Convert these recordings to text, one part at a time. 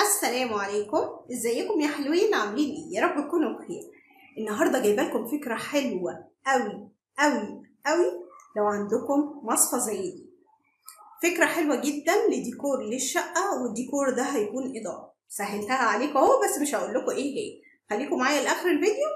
السلام عليكم ازيكم يا حلوين عاملين ايه يا رب تكونوا بخير النهارده جايبه لكم فكره حلوه قوي قوي قوي لو عندكم مصفه زي دي فكره حلوه جدا لديكور للشقه والديكور ده هيكون اضاءه سهلتها عليكم اهو بس مش هقول لكم ايه هي خليكم معايا لاخر الفيديو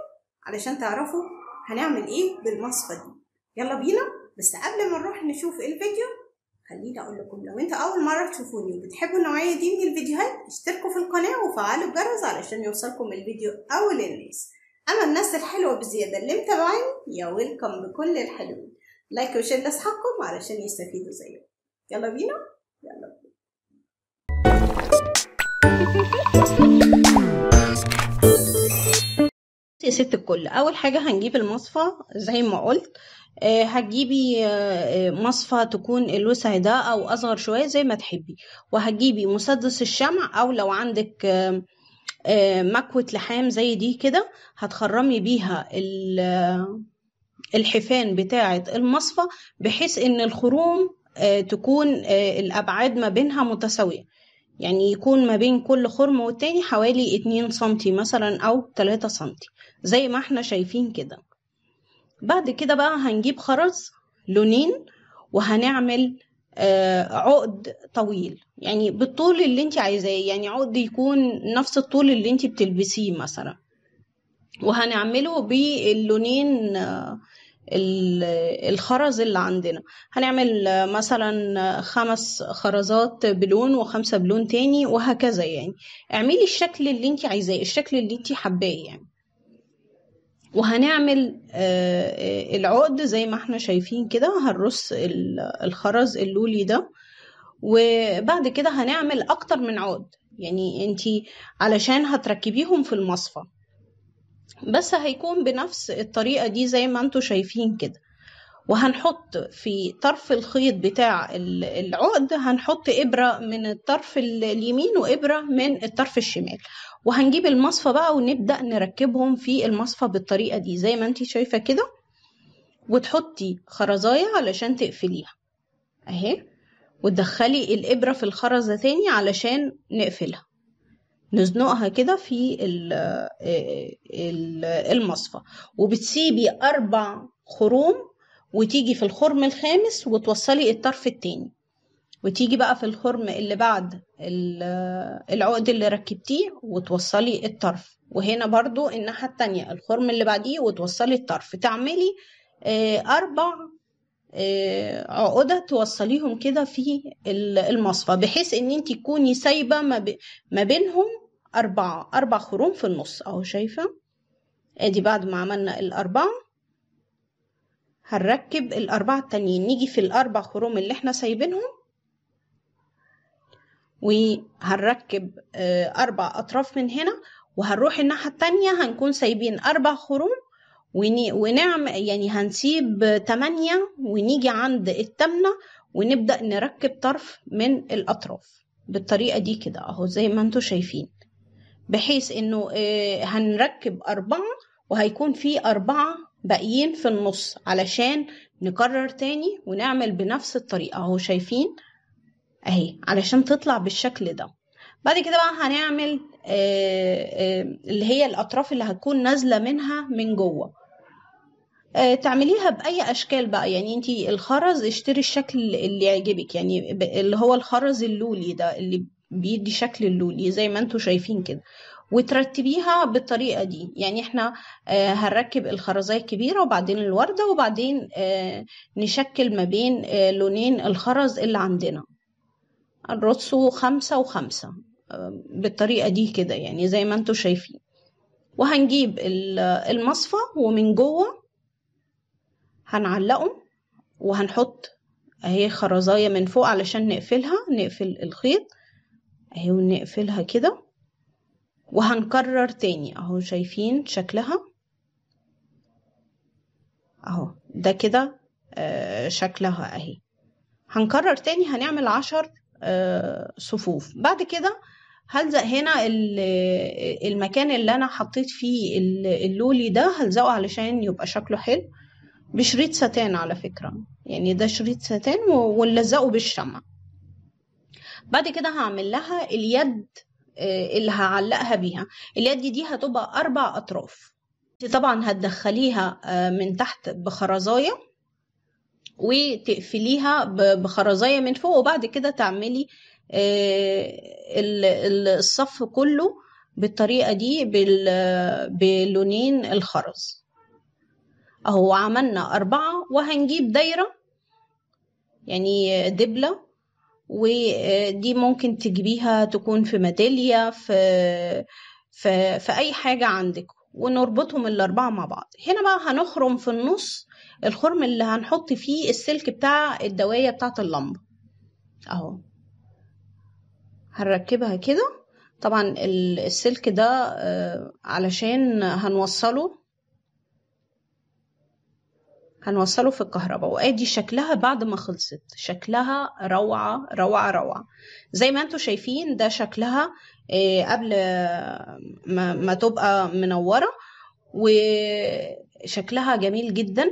علشان تعرفوا هنعمل ايه بالمصفه دي يلا بينا بس قبل ما نروح نشوف الفيديو خليني اقول لكم لو انت اول مره تشوفوني وبتحبوا النوعيه دي من الفيديوهات اشتركوا في القناه وفعلوا الجرس علشان يوصلكم الفيديو اول للناس اما الناس الحلوه بزياده اللي متابعين يا ويلكم بكل الحلوين لايك وشير لاصحابكم علشان يستفيدوا زيكم يلا بينا يلا بينا يا ست الكل اول حاجه هنجيب المصفى زي ما قلت آه، هتجيبي آه، آه، مصفى تكون الوسع ده او اصغر شويه زي ما تحبي وهتجيبي مسدس الشمع او لو عندك مكوة لحام زي دي كده هتخرمي بيها الحفان بتاعة المصفى بحيث ان الخروم تكون الابعاد ما بينها متساوية يعني يكون ما بين كل خرم والتاني حوالي اتنين سنتي مثلا او تلاتة سنتي زي ما احنا شايفين كده بعد كده بقى هنجيب خرز لونين وهنعمل آه، عقد طويل يعني بالطول اللي انت عايزاه يعني عقد يكون نفس الطول اللي انت بتلبسيه مثلا وهنعمله باللونين آه، الخرز اللي عندنا هنعمل مثلا خمس خرزات بلون وخمسة بلون تاني وهكذا يعني اعملي الشكل اللي انت عايزاه الشكل اللي انت حباه يعني وهنعمل آه، العقد زي ما احنا شايفين كده هنرص الخرز اللولي ده وبعد كده هنعمل اكتر من عقد يعني انتي علشان هتركبيهم في المصفى بس هيكون بنفس الطريقة دي زي ما انتوا شايفين كده وهنحط في طرف الخيط بتاع العقد هنحط إبرة من الطرف اليمين وإبرة من الطرف الشمال وهنجيب المصفى بقى ونبدأ نركبهم في المصفى بالطريقة دي زي ما انت شايفة كده وتحطي خرزاية علشان تقفليها اهي وتدخلي الإبرة في الخرزة تاني علشان نقفلها نزنقها كده في آه، المصفى وبتسيبي أربع خروم وتيجي في الخرم الخامس وتوصلي الطرف التاني وتيجي بقى في الخرم اللي بعد العقد اللي ركبتيه وتوصلي الطرف وهنا برضو الناحية التانية الخرم اللي بعديه وتوصلي الطرف تعملي آه، أربع آه، عقدة توصليهم كده في المصفى بحيث ان انت تكوني سايبة ما بينهم أربعة أربع خروم في النص أهو شايفة أدي بعد ما عملنا الأربعة هنركب الأربعة التانيين نيجي في الأربع خروم اللي احنا سايبينهم وهنركب آه، أربع أطراف من هنا وهنروح الناحية التانية هنكون سايبين أربع خروم ونعم يعني هنسيب تمانية ونيجي عند التامنة ونبدأ نركب طرف من الأطراف بالطريقة دي كده أهو زي ما انتوا شايفين بحيث انه آه، هنركب أربعة وهيكون في أربعة باقيين في النص علشان نكرر تاني ونعمل بنفس الطريقة اهو شايفين اهي علشان تطلع بالشكل ده بعد كده بقى هنعمل آه، آه، اللي هي الأطراف اللي هتكون نازلة منها من جوه تعمليها باي اشكال بقى يعني انتي الخرز اشتري الشكل اللي يعجبك يعني اللي هو الخرز اللولي ده اللي بيدي شكل اللولي زي ما انتوا شايفين كده وترتبيها بالطريقة دي يعني احنا آه، هنركب الخرزاية الكبيرة وبعدين الوردة وبعدين آه، نشكل ما بين آه، لونين الخرز اللي عندنا الرصو خمسة وخمسة بالطريقة دي كده يعني زي ما انتوا شايفين وهنجيب المصفى ومن جوه هنعلقه وهنحط اهي خرزاية من فوق علشان نقفلها نقفل الخيط اهي ونقفلها كده وهنكرر تاني اهو شايفين شكلها اهو ده كده آه، شكلها اهي هنكرر تاني هنعمل عشر آه، صفوف بعد كده هلزق هنا المكان اللي انا حطيت فيه اللولي ده هلزقه علشان يبقى شكله حلو بشريط ستان على فكرة يعني ده شريط ستان ونلزقه بالشمع بعد كده هعمل لها اليد آه، اللي هعلقها بيها اليد دي هتبقى أربع أطراف طبعا هتدخليها آه، من تحت بخرزايه وتقفليها بخرزايه من فوق وبعد كده تعملي آه، الصف كله بالطريقه دي بلونين الخرز اهو عملنا أربعة وهنجيب دايرة يعني دبلة ودي ممكن تجيبيها تكون في ميداليا في, في, في أي حاجة عندك ونربطهم الأربعة مع بعض هنا بقى هنخرم في النص الخرم اللي هنحط فيه السلك بتاع الدواية بتاعة اللمبة أهو هنركبها كده طبعا السلك ده آه، علشان هنوصله هنوصله في الكهرباء وادي شكلها بعد ما خلصت شكلها روعة روعة روعة زي ما انتم شايفين ده شكلها آه، قبل ما, ما تبقى منورة وشكلها جميل جدا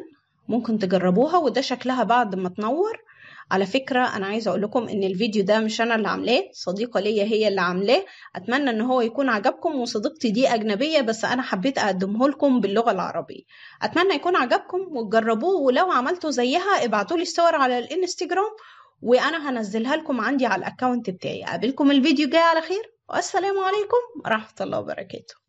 ممكن تجربوها وده شكلها بعد ما تنور على فكرة أنا عايزة أقول لكم إن الفيديو ده مش أنا اللي عاملاه صديقة ليا هي اللي عاملاه أتمنى إن هو يكون عجبكم وصديقتي دي أجنبية بس أنا حبيت أقدمه لكم باللغة العربية أتمنى يكون عجبكم وتجربوه ولو عملتوا زيها ابعتولي الصور على الإنستجرام وأنا هنزلها لكم عندي على الأكاونت بتاعي أقابلكم الفيديو جاي على خير والسلام عليكم ورحمة الله وبركاته